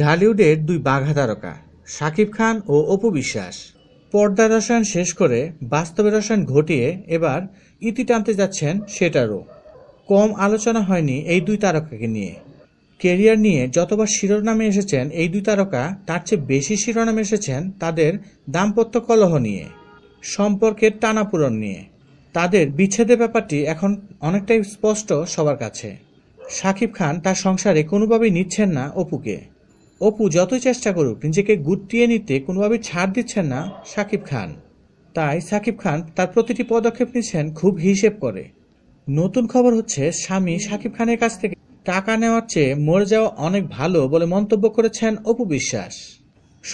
ঢালিউডের দুই বাঘা তারকা শাকিব খান ও অপু বিশ্বাস পর্দার রসায়ন শেষ করে বাস্তবে রসায়ন ঘটিয়ে এবার ইতি টানতে যাচ্ছেন সেটারও কম আলোচনা হয়নি এই দুই তারকাকে নিয়ে কেরিয়ার নিয়ে যতবার শিরোনামে এসেছেন এই দুই তারকা তার চেয়ে বেশি শিরোনামে এসেছেন তাদের দাম্পত্য কলহ নিয়ে সম্পর্কের টানাপূরণ নিয়ে তাদের বিচ্ছেদের ব্যাপারটি এখন অনেকটাই স্পষ্ট সবার কাছে শাকিব খান তার সংসারে কোনোভাবেই নিচ্ছেন না অপুকে অপু যত চেষ্টা করুক নিজেকে গুটিয়ে নিতে কোনোভাবে ছাড় দিচ্ছেন না সাকিব খান তাই সাকিব খান তার প্রতিটি পদক্ষেপ নিচ্ছেন খুব হিসেব করে নতুন খবর হচ্ছে স্বামী সাকিব খানের কাছ থেকে টাকা নেওয়ার চেয়ে মরে যাওয়া অনেক ভালো বলে মন্তব্য করেছেন অপু বিশ্বাস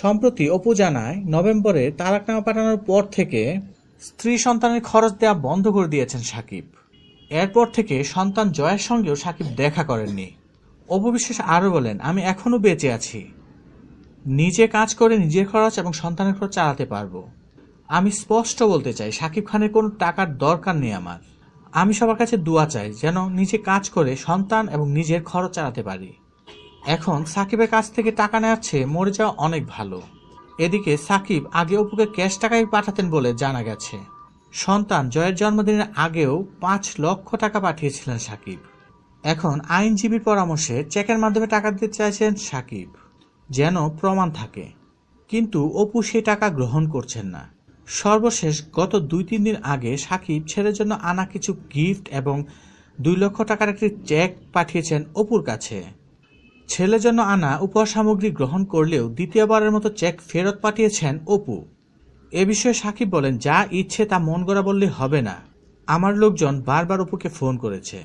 সম্প্রতি অপু জানায় নভেম্বরে তালাকনামা পাঠানোর পর থেকে স্ত্রী সন্তানের খরচ দেওয়া বন্ধ করে দিয়েছেন সাকিব এরপর থেকে সন্তান জয়ের সঙ্গেও সাকিব দেখা করেননি অপবিশ্বাস আরও বলেন আমি এখনও বেঁচে আছি নিজে কাজ করে নিজের খরচ এবং সন্তানের খরচ চালাতে পারবো আমি স্পষ্ট বলতে চাই সাকিব খানের কোনো টাকার দরকার নেই আমার আমি সবার কাছে দোয়া চাই যেন নিজে কাজ করে সন্তান এবং নিজের খরচ চালাতে পারি এখন সাকিবের কাছ থেকে টাকা নেওয়াচ্ছে মরে যাওয়া অনেক ভালো এদিকে সাকিব আগে অপুকে ক্যাশ টাকাই পাঠাতেন বলে জানা গেছে সন্তান জয়ের জন্মদিনের আগেও পাঁচ লক্ষ টাকা পাঠিয়েছিলেন সাকিব এখন আইনজীবীর পরামর্শে চেকের মাধ্যমে টাকা দিতে চাইছেন সাকিব যেন প্রমাণ থাকে কিন্তু অপু সে টাকা গ্রহণ করছেন না সর্বশেষ গত দুই তিন দিন আগে সাকিব ছেলের জন্য আনা কিছু গিফট এবং দুই লক্ষ টাকার একটি চেক পাঠিয়েছেন অপুর কাছে ছেলের জন্য আনা উপহার সামগ্রী গ্রহণ করলেও দ্বিতীয়বারের মতো চেক ফেরত পাঠিয়েছেন অপু এ বিষয়ে সাকিব বলেন যা ইচ্ছে তা মন গড়া বললে হবে না আমার লোকজন বারবার অপুকে ফোন করেছে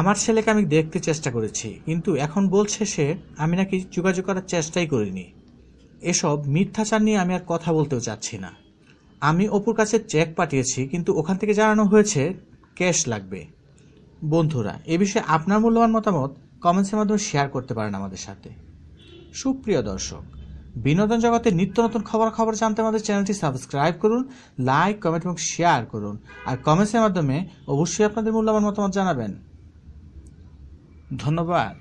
আমার ছেলেকে আমি দেখতে চেষ্টা করেছি কিন্তু এখন বলছে সে আমি নাকি যোগাযোগ করার চেষ্টাই করিনি এসব মিথ্যাচার নিয়ে আমি আর কথা বলতেও চাচ্ছি না আমি অপুর কাছে চেক পাঠিয়েছি কিন্তু ওখান থেকে জানানো হয়েছে ক্যাশ লাগবে বন্ধুরা এ বিষয়ে আপনার মূল্যবান মতামত কমেন্টসের মাধ্যমে শেয়ার করতে পারেন আমাদের সাথে সুপ্রিয় দর্শক বিনোদন জগতে নিত্য নতুন খবর খবর জানতে আমাদের চ্যানেলটি সাবস্ক্রাইব করুন লাইক কমেন্ট এবং শেয়ার করুন আর কমেন্টসের মাধ্যমে অবশ্যই আপনাদের মূল্যবান মতামত জানাবেন ধন্যবাদ